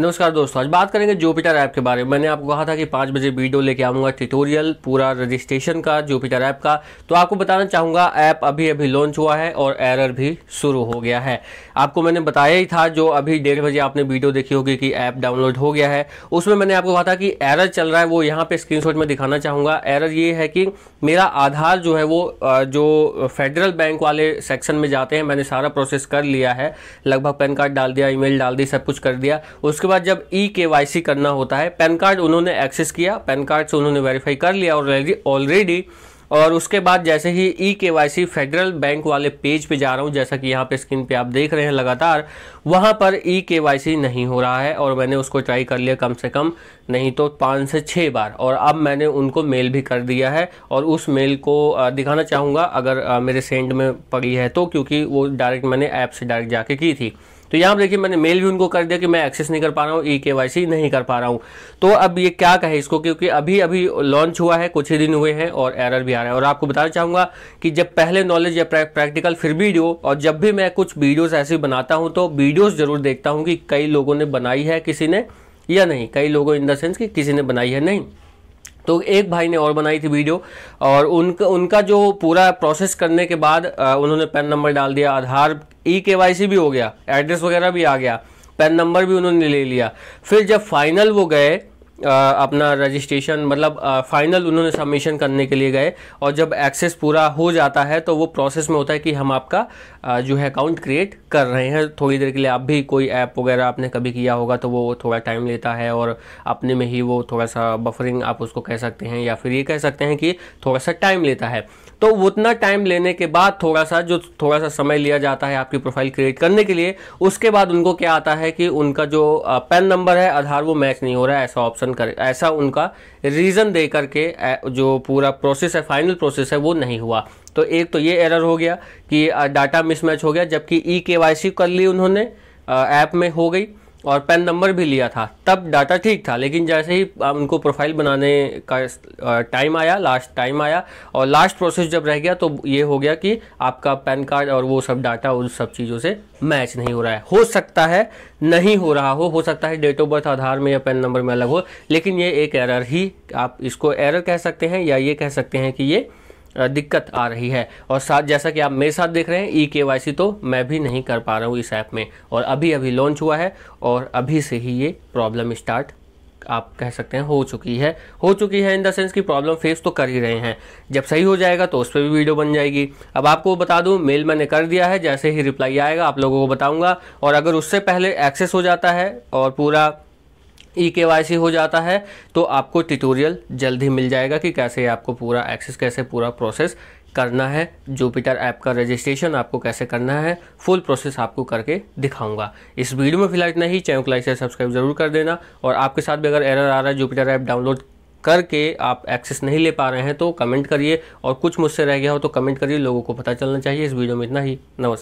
नमस्कार दोस्तों आज बात करेंगे जोपिटर ऐप के बारे में मैंने आपको कहा था कि पाँच बजे वीडियो लेके आऊँगा ट्यूटोरियल पूरा रजिस्ट्रेशन का जोपिटर ऐप का तो आपको बताना चाहूँगा ऐप अभी अभी लॉन्च हुआ है और एरर भी शुरू हो गया है आपको मैंने बताया ही था जो अभी डेढ़ बजे आपने वीडियो देखी होगी कि ऐप डाउनलोड हो गया है उसमें मैंने आपको कहा था कि एरर चल रहा है वो यहाँ पर स्क्रीन में दिखाना चाहूँगा एरर ये है कि मेरा आधार जो है वो जो फेडरल बैंक वाले सेक्शन में जाते हैं मैंने सारा प्रोसेस कर लिया है लगभग पैन कार्ड डाल दिया ई डाल दी सब कुछ कर दिया उसके बाद जब ई e के करना होता है पैन कार्ड उन्होंने एक्सेस किया पैन कार्ड से उन्होंने वेरीफाई कर लिया ऑलरेडी और उसके बाद जैसे ही ई के फेडरल बैंक वाले पेज पे जा रहा हूँ जैसा कि यहाँ पे स्क्रीन पे आप देख रहे हैं लगातार वहाँ पर ई e के नहीं हो रहा है और मैंने उसको ट्राई कर लिया कम से कम नहीं तो पाँच से छः बार और अब मैंने उनको मेल भी कर दिया है और उस मेल को दिखाना चाहूँगा अगर मेरे सेंड में पड़ी है तो क्योंकि वो डायरेक्ट मैंने ऐप से डायरेक्ट जाके की थी तो यहाँ पर देखिए मैंने मेल भी उनको कर दिया कि मैं एक्सेस नहीं कर पा रहा हूँ ई e के नहीं कर पा रहा हूँ तो अब ये क्या कहे इसको क्योंकि अभी अभी लॉन्च हुआ है कुछ ही दिन हुए हैं और एरर भी आ रहा है और आपको बताना चाहूँगा कि जब पहले नॉलेज या प्रैक्टिकल फिर वीडियो और जब भी मैं कुछ वीडियोज ऐसे बनाता हूँ तो वीडियोज जरूर देखता हूँ कि कई लोगों ने बनाई है किसी ने या नहीं कई लोगों इन द सेंस कि किसी ने बनाई है नहीं तो एक भाई ने और बनाई थी वीडियो और उनका उनका जो पूरा प्रोसेस करने के बाद आ, उन्होंने पैन नंबर डाल दिया आधार ई e के भी हो गया एड्रेस वगैरह भी आ गया पैन नंबर भी उन्होंने ले लिया फिर जब फाइनल वो गए अपना रजिस्ट्रेशन मतलब फाइनल उन्होंने सबमिशन करने के लिए गए और जब एक्सेस पूरा हो जाता है तो वो प्रोसेस में होता है कि हम आपका आ, जो है अकाउंट क्रिएट कर रहे हैं थोड़ी देर के लिए आप भी कोई ऐप वगैरह आपने कभी किया होगा तो वो थोड़ा टाइम लेता है और अपने में ही वो थोड़ा सा बफरिंग आप उसको कह सकते हैं या फिर ये कह सकते हैं कि थोड़ा सा टाइम लेता है तो उतना टाइम लेने के बाद थोड़ा सा जो थोड़ा सा समय लिया जाता है आपकी प्रोफाइल क्रिएट करने के लिए उसके बाद उनको क्या आता है कि उनका जो पेन नंबर है आधार वो मैच नहीं हो रहा है ऐसा ऑप्शन समर्थन करें ऐसा उनका रीज़न दे करके जो पूरा प्रोसेस है फाइनल प्रोसेस है वो नहीं हुआ तो एक तो ये एरर हो गया कि डाटा मिसमैच हो गया जबकि ई के कर ली उन्होंने ऐप में हो गई और पैन नंबर भी लिया था तब डाटा ठीक था लेकिन जैसे ही उनको प्रोफाइल बनाने का टाइम आया लास्ट टाइम आया और लास्ट प्रोसेस जब रह गया तो ये हो गया कि आपका पैन कार्ड और वो सब डाटा उन सब चीज़ों से मैच नहीं हो रहा है हो सकता है नहीं हो रहा हो हो सकता है डेट ऑफ बर्थ आधार में या पैन नंबर में अलग हो लेकिन ये एक एरर ही आप इसको एरर कह सकते हैं या ये कह सकते हैं कि ये दिक्कत आ रही है और साथ जैसा कि आप मेरे साथ देख रहे हैं ई e के तो मैं भी नहीं कर पा रहा हूँ इस ऐप में और अभी अभी लॉन्च हुआ है और अभी से ही ये प्रॉब्लम स्टार्ट आप कह सकते हैं हो चुकी है हो चुकी है इन द सेंस कि प्रॉब्लम फेस तो कर ही रहे हैं जब सही हो जाएगा तो उस पर भी वीडियो बन जाएगी अब आपको बता दूं मेल मैंने कर दिया है जैसे ही रिप्लाई आएगा आप लोगों को बताऊंगा और अगर उससे पहले एक्सेस हो जाता है और पूरा ई e के हो जाता है तो आपको ट्यूटोरियल जल्द ही मिल जाएगा कि कैसे आपको पूरा एक्सेस कैसे पूरा प्रोसेस करना है जुपिटर ऐप का रजिस्ट्रेशन आपको कैसे करना है फुल प्रोसेस आपको करके दिखाऊंगा इस वीडियो में फिलहाल इतना ही चैनल को लाइक से सब्सक्राइब जरूर कर देना और आपके साथ भी अगर एरर आ रहा है जुपिटर ऐप डाउनलोड करके आप एक्सेस नहीं ले पा रहे हैं तो कमेंट करिए और कुछ मुझसे रह गया हो तो कमेंट करिए लोगों को पता चलना चाहिए इस वीडियो में इतना ही नमस्कार